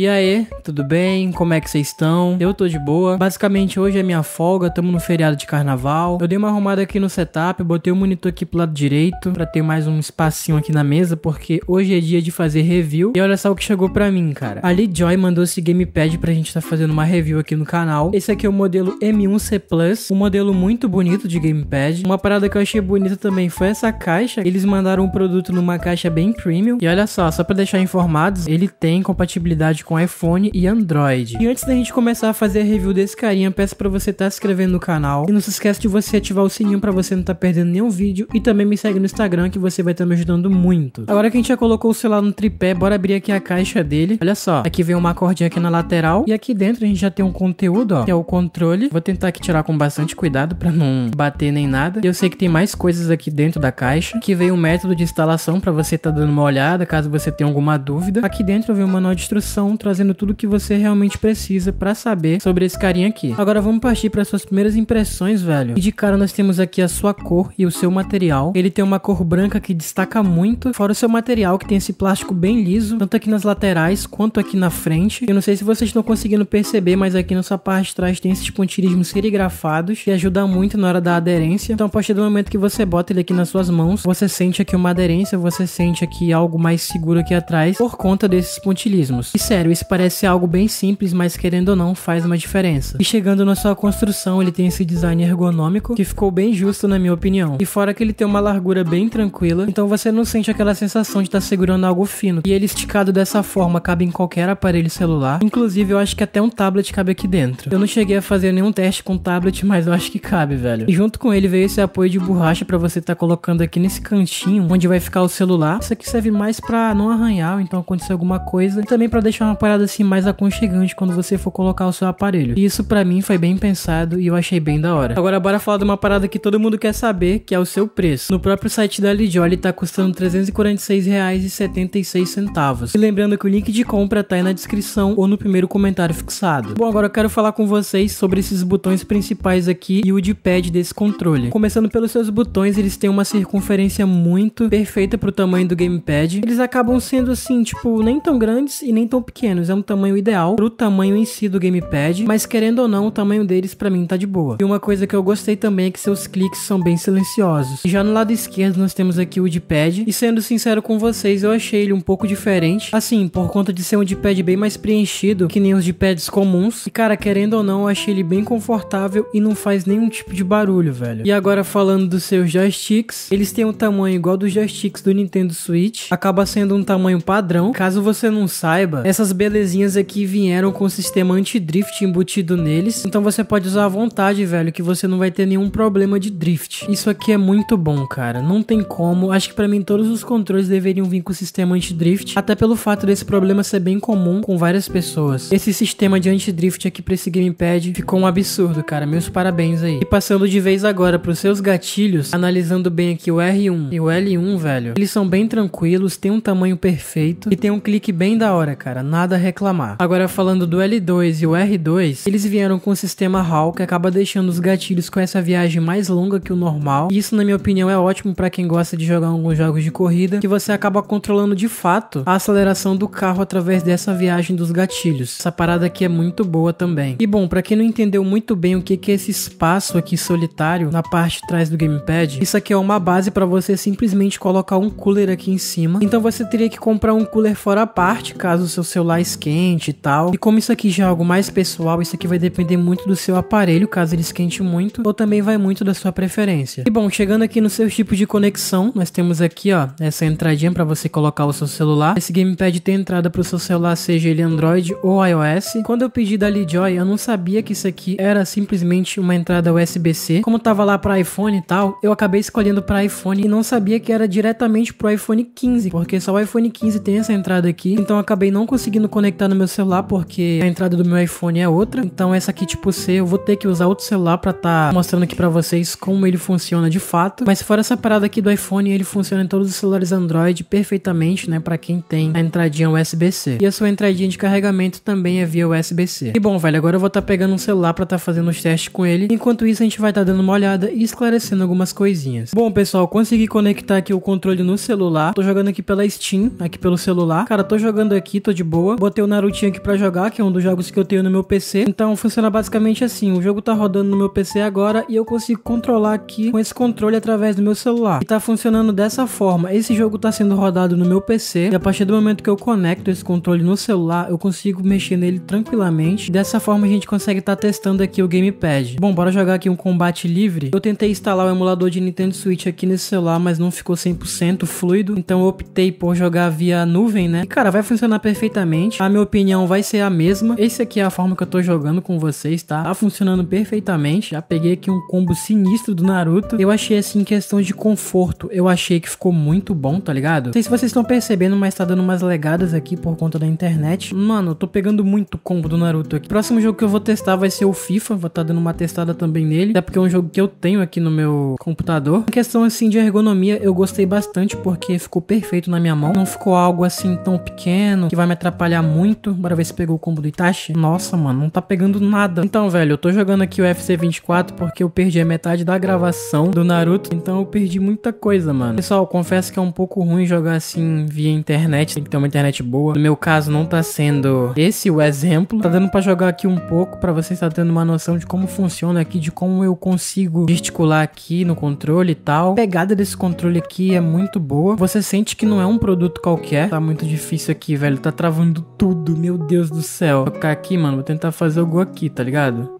E aí, tudo bem? Como é que vocês estão? Eu tô de boa. Basicamente, hoje é minha folga, tamo no feriado de carnaval. Eu dei uma arrumada aqui no setup, botei o monitor aqui pro lado direito, pra ter mais um espacinho aqui na mesa, porque hoje é dia de fazer review. E olha só o que chegou pra mim, cara. A Lee Joy mandou esse gamepad pra gente tá fazendo uma review aqui no canal. Esse aqui é o modelo M1C Plus, um modelo muito bonito de gamepad. Uma parada que eu achei bonita também foi essa caixa. Eles mandaram o um produto numa caixa bem premium. E olha só, só pra deixar informados, ele tem compatibilidade com com iPhone e Android. E antes da gente começar a fazer a review desse carinha, peço para você estar tá se inscrevendo no canal e não se esquece de você ativar o sininho para você não estar tá perdendo nenhum vídeo e também me segue no Instagram que você vai estar tá me ajudando muito. Agora que a gente já colocou o celular no tripé, bora abrir aqui a caixa dele. Olha só, aqui vem uma cordinha aqui na lateral e aqui dentro a gente já tem um conteúdo, ó, que é o controle. Vou tentar aqui tirar com bastante cuidado para não bater nem nada. Eu sei que tem mais coisas aqui dentro da caixa, Aqui vem o um método de instalação para você estar tá dando uma olhada, caso você tenha alguma dúvida. Aqui dentro vem o manual de instrução, trazendo tudo que você realmente precisa para saber sobre esse carinha aqui. Agora vamos partir para suas primeiras impressões, velho. E de cara nós temos aqui a sua cor e o seu material. Ele tem uma cor branca que destaca muito, fora o seu material que tem esse plástico bem liso, tanto aqui nas laterais quanto aqui na frente. Eu não sei se vocês estão conseguindo perceber, mas aqui sua parte de trás tem esses pontilhismos serigrafados que ajudam muito na hora da aderência. Então a partir do momento que você bota ele aqui nas suas mãos, você sente aqui uma aderência, você sente aqui algo mais seguro aqui atrás por conta desses pontilhismos. Isso é Sério, isso parece algo bem simples, mas querendo ou não, faz uma diferença. E chegando na sua construção, ele tem esse design ergonômico, que ficou bem justo na minha opinião. E fora que ele tem uma largura bem tranquila, então você não sente aquela sensação de estar tá segurando algo fino. E ele esticado dessa forma cabe em qualquer aparelho celular. Inclusive, eu acho que até um tablet cabe aqui dentro. Eu não cheguei a fazer nenhum teste com tablet, mas eu acho que cabe, velho. E junto com ele veio esse apoio de borracha para você estar tá colocando aqui nesse cantinho, onde vai ficar o celular. Isso aqui serve mais para não arranhar, então acontecer alguma coisa. E também para deixar uma parada assim mais aconchegante quando você for colocar o seu aparelho. E isso para mim foi bem pensado e eu achei bem da hora. Agora bora falar de uma parada que todo mundo quer saber, que é o seu preço. No próprio site da ele tá custando R$ 346,76. E lembrando que o link de compra tá aí na descrição ou no primeiro comentário fixado. Bom, agora eu quero falar com vocês sobre esses botões principais aqui e o de pad desse controle. Começando pelos seus botões, eles têm uma circunferência muito perfeita pro tamanho do gamepad. Eles acabam sendo assim, tipo, nem tão grandes e nem tão pequenos pequenos, é um tamanho ideal pro tamanho em si do gamepad, mas querendo ou não, o tamanho deles para mim tá de boa. E uma coisa que eu gostei também é que seus cliques são bem silenciosos. E já no lado esquerdo nós temos aqui o D pad, e sendo sincero com vocês, eu achei ele um pouco diferente, assim, por conta de ser um D pad bem mais preenchido que nem os d pads comuns. E cara, querendo ou não, eu achei ele bem confortável e não faz nenhum tipo de barulho, velho. E agora falando dos seus joysticks, eles têm um tamanho igual dos joysticks do Nintendo Switch, acaba sendo um tamanho padrão. Caso você não saiba, essas essas belezinhas aqui vieram com o sistema anti-drift embutido neles. Então você pode usar à vontade, velho, que você não vai ter nenhum problema de drift. Isso aqui é muito bom, cara. Não tem como. Acho que para mim todos os controles deveriam vir com o sistema anti-drift. Até pelo fato desse problema ser bem comum com várias pessoas. Esse sistema de anti-drift aqui pra esse gamepad ficou um absurdo, cara. Meus parabéns aí. E passando de vez agora pros seus gatilhos, analisando bem aqui o R1 e o L1, velho. Eles são bem tranquilos, tem um tamanho perfeito e tem um clique bem da hora, cara. Na nada a reclamar. Agora falando do L2 e o R2, eles vieram com o sistema HAL que acaba deixando os gatilhos com essa viagem mais longa que o normal. Isso na minha opinião é ótimo para quem gosta de jogar alguns jogos de corrida, que você acaba controlando de fato a aceleração do carro através dessa viagem dos gatilhos. Essa parada aqui é muito boa também. E bom, para quem não entendeu muito bem o que que é esse espaço aqui solitário na parte de trás do gamepad, isso aqui é uma base para você simplesmente colocar um cooler aqui em cima. Então você teria que comprar um cooler fora a parte, caso o seu celular celulares quente e tal. E como isso aqui já é algo mais pessoal, isso aqui vai depender muito do seu aparelho, caso ele esquente muito, ou também vai muito da sua preferência. E bom, chegando aqui nos seus tipos de conexão, nós temos aqui, ó, essa entradinha para você colocar o seu celular. Esse gamepad tem entrada para o seu celular, seja ele Android ou iOS. Quando eu pedi da Lijoy, eu não sabia que isso aqui era simplesmente uma entrada USB-C. Como tava lá para iPhone e tal, eu acabei escolhendo para iPhone e não sabia que era diretamente pro iPhone 15, porque só o iPhone 15 tem essa entrada aqui, então acabei não conseguindo conseguindo conectar no meu celular porque a entrada do meu iPhone é outra. Então essa aqui tipo C, eu vou ter que usar outro celular para estar tá mostrando aqui para vocês como ele funciona de fato. Mas fora essa parada aqui do iPhone, ele funciona em todos os celulares Android perfeitamente, né, para quem tem a entradinha USB-C. E a sua entradinha de carregamento também é via USB-C. E bom, velho, agora eu vou estar tá pegando um celular para estar tá fazendo os testes com ele. Enquanto isso, a gente vai estar tá dando uma olhada e esclarecendo algumas coisinhas. Bom, pessoal, consegui conectar aqui o controle no celular. Tô jogando aqui pela Steam, aqui pelo celular. Cara, tô jogando aqui, tô de boa boa. Botei o Narutinho aqui pra jogar, que é um dos jogos que eu tenho no meu PC. Então funciona basicamente assim, o jogo tá rodando no meu PC agora e eu consigo controlar aqui com esse controle através do meu celular. E tá funcionando dessa forma, esse jogo tá sendo rodado no meu PC e a partir do momento que eu conecto esse controle no celular, eu consigo mexer nele tranquilamente. Dessa forma a gente consegue estar tá testando aqui o gamepad. Bom, bora jogar aqui um combate livre. Eu tentei instalar o emulador de Nintendo Switch aqui nesse celular, mas não ficou 100% fluido, então eu optei por jogar via nuvem, né? E cara, vai funcionar perfeitamente a minha opinião vai ser a mesma. Esse aqui é a forma que eu tô jogando com vocês, tá? Tá funcionando perfeitamente. Já peguei aqui um combo sinistro do Naruto. Eu achei, assim, questão de conforto. Eu achei que ficou muito bom, tá ligado? Não sei se vocês estão percebendo, mas tá dando umas legadas aqui por conta da internet. Mano, eu tô pegando muito combo do Naruto aqui. Próximo jogo que eu vou testar vai ser o FIFA. Vou tá dando uma testada também nele. Até porque é um jogo que eu tenho aqui no meu computador. Em questão, assim, de ergonomia, eu gostei bastante porque ficou perfeito na minha mão. Não ficou algo, assim, tão pequeno que vai me atrapalhar atrapalhar muito. Bora ver se pegou o combo do Itachi. Nossa, mano, não tá pegando nada. Então, velho, eu tô jogando aqui o fc 24 porque eu perdi a metade da gravação do Naruto. Então eu perdi muita coisa, mano. Pessoal, confesso que é um pouco ruim jogar assim via internet. Tem que ter uma internet boa. No meu caso, não tá sendo esse o exemplo. Tá dando pra jogar aqui um pouco pra vocês estar tá tendo uma noção de como funciona aqui, de como eu consigo gesticular aqui no controle e tal. A pegada desse controle aqui é muito boa. Você sente que não é um produto qualquer. Tá muito difícil aqui, velho. Tá travando tudo. Meu Deus do céu. Vou ficar aqui, mano. Vou tentar fazer o gol aqui, tá ligado?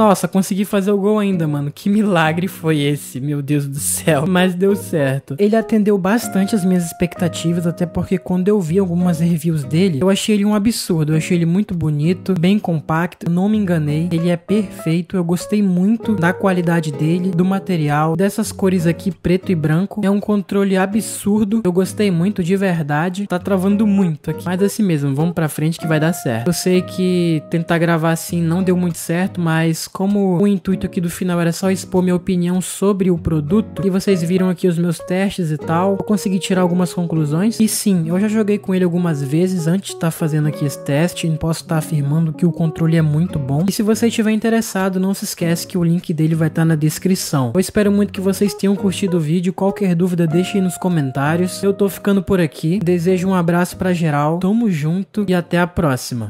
Nossa, consegui fazer o gol ainda, mano. Que milagre foi esse, meu Deus do céu. Mas deu certo. Ele atendeu bastante as minhas expectativas, até porque quando eu vi algumas reviews dele, eu achei ele um absurdo. Eu achei ele muito bonito, bem compacto. não me enganei, ele é perfeito. Eu gostei muito da qualidade dele, do material, dessas cores aqui, preto e branco. É um controle absurdo. Eu gostei muito, de verdade. Tá travando muito aqui. Mas assim mesmo, vamos pra frente que vai dar certo. Eu sei que tentar gravar assim não deu muito certo, mas como o intuito aqui do final era só expor minha opinião sobre o produto, e vocês viram aqui os meus testes e tal, eu consegui tirar algumas conclusões. E sim, eu já joguei com ele algumas vezes antes de estar tá fazendo aqui esse teste, e posso estar tá afirmando que o controle é muito bom. E se você estiver interessado, não se esquece que o link dele vai estar tá na descrição. Eu espero muito que vocês tenham curtido o vídeo, qualquer dúvida deixe nos comentários. Eu tô ficando por aqui, desejo um abraço para geral, tamo junto e até a próxima.